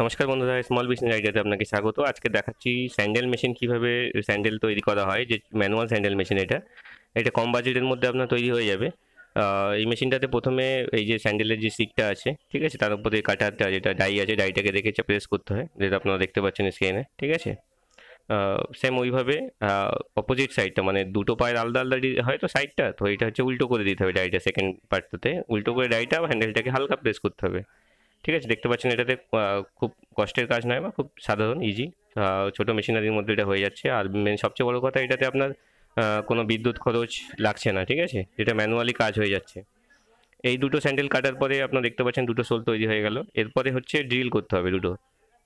নমস্কার বন্ধুরা small business আইডিয়াতে আপনাকে স্বাগত আজকে দেখাচ্ছি স্যান্ডেল মেশিন কিভাবে স্যান্ডেল তৈরি করা হয় যে ম্যানুয়াল স্যান্ডেল মেশিন এটা এটা কম বাজেটের মধ্যে আপনার তৈরি হয়ে যাবে এই মেশিনটাতে প্রথমে এই যে স্যান্ডেলের যে সিটটা আছে ঠিক আছে তার উপরে কাটারটা যেটা ডাই আছে ডাইটাকে দেখে প্রেস করতে হয় যেটা আপনারা দেখতে পাচ্ছেন স্ক্রিনে ঠিক আছে সেম ওইভাবে অপোজিট সাইডটা মানে দুটো পায়ের আলাদা আলাদা হয় তো সাইডটা তো এটা হচ্ছে উল্টো করে দিতে হবে ডাইটা সেকেন্ড পার্টটাতে উল্টো করে ডাইটা হ্যান্ডেলটাকে হালকা প্রেস করতে হবে ঠিক আছে দেখতে পাচ্ছেন এটাতে খুব কষ্টের কাজ নয় বা খুব সাধারণ ইজি ছোট মেশিনারির মধ্যে এটা হয়ে যাচ্ছে আর মেন সবচেয়ে বড় কথা এটাতে আপনার কোনো বিদ্যুৎ খরচ লাগছে না ঠিক আছে এটা ম্যানুয়ালি কাজ হয়ে যাচ্ছে এই দুটো স্যান্ডেল কাটার পরে আপনার দেখতে পাচ্ছেন দুটো সোল তৈরি হয়ে গেল এরপরে হচ্ছে ড্রিল করতে হবে দুটো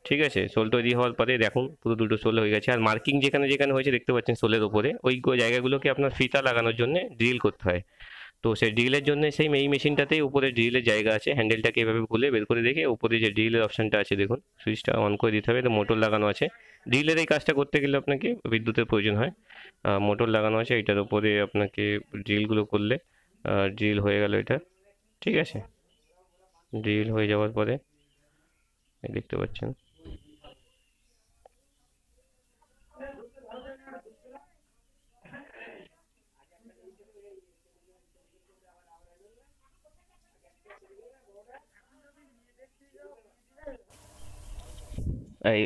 ঠিক আছে সোল তৈরি হওয়ার পরে দেখুন পুরো দুটো সোল হয়ে গেছে আর মার্কিং যেখানে যেখানে হয়েছে দেখতে পাচ্ছেন সোলের ওপরে ওই জায়গাগুলোকে আপনার ফিতা লাগানোর জন্য ড্রিল করতে হয় তো সেই ড্রিলের জন্য সেই এই মেশিনটাতেই উপরে ড্রিলের জায়গা আছে হ্যান্ডেলটাকে এভাবে খুলে বের করে দেখে উপরে যে ড্রিলের অপশানটা আছে দেখুন সুইচটা অন করে দিতে হবে তো মোটর লাগানো আছে ড্রিলের এই কাজটা করতে গেলে আপনাকে বিদ্যুতের প্রয়োজন হয় মোটর লাগানো আছে এটার উপরে আপনাকে ড্রিলগুলো করলে ড্রিল হয়ে গেল এটা ঠিক আছে ড্রিল হয়ে যাওয়ার পরে দেখতে পাচ্ছেন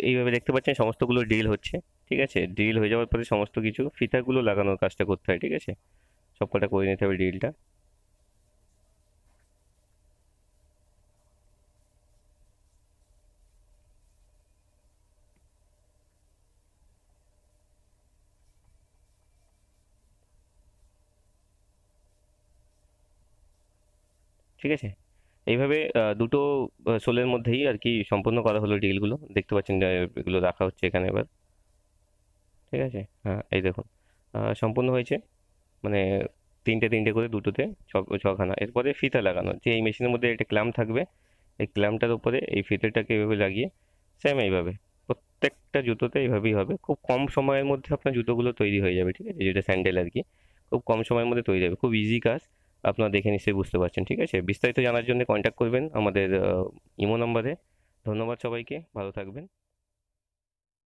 এইভাবে দেখতে পাচ্ছেন সমস্তগুলো ডিল হচ্ছে ঠিক আছে ডিল হয়ে যাওয়ার পরে সমস্ত কিছু ফিতাগুলো লাগানোর কাজটা করতে হয় ঠিক আছে সব কটা করে নিতে হবে ডিলটা ঠিক আছে এইভাবে দুটো সোলের মধ্যেই আর কি সম্পূর্ণ করা হলো ডিলগুলো দেখতে পাচ্ছেন এগুলো রাখা হচ্ছে এখানে এবার ঠিক আছে হ্যাঁ এই দেখুন সম্পূর্ণ হয়েছে মানে তিনটে তিনটে করে দুটোতে ছ ছখানা এরপরে ফিতা লাগানো যে এই মেশিনের মধ্যে একটা ক্ল্যাম্প থাকবে এই ক্ল্যাম্পটার উপরে এই ফিতেটাকে এভাবে লাগিয়ে সেম এইভাবে প্রত্যেকটা জুতোতে এইভাবেই হবে খুব কম সময়ের মধ্যে আপনার জুতোগুলো তৈরি হয়ে যাবে ঠিক আছে যেটা স্যান্ডেল আর কি খুব কম সময়ের মধ্যে তৈরি হবে খুব ইজি কাজ আপনারা দেখে নিশ্চয়ই বুঝতে পারছেন ঠিক আছে বিস্তারিত জানার জন্য কন্ট্যাক্ট করবেন আমাদের ইমো নাম্বারে ধন্যবাদ সবাইকে ভালো থাকবেন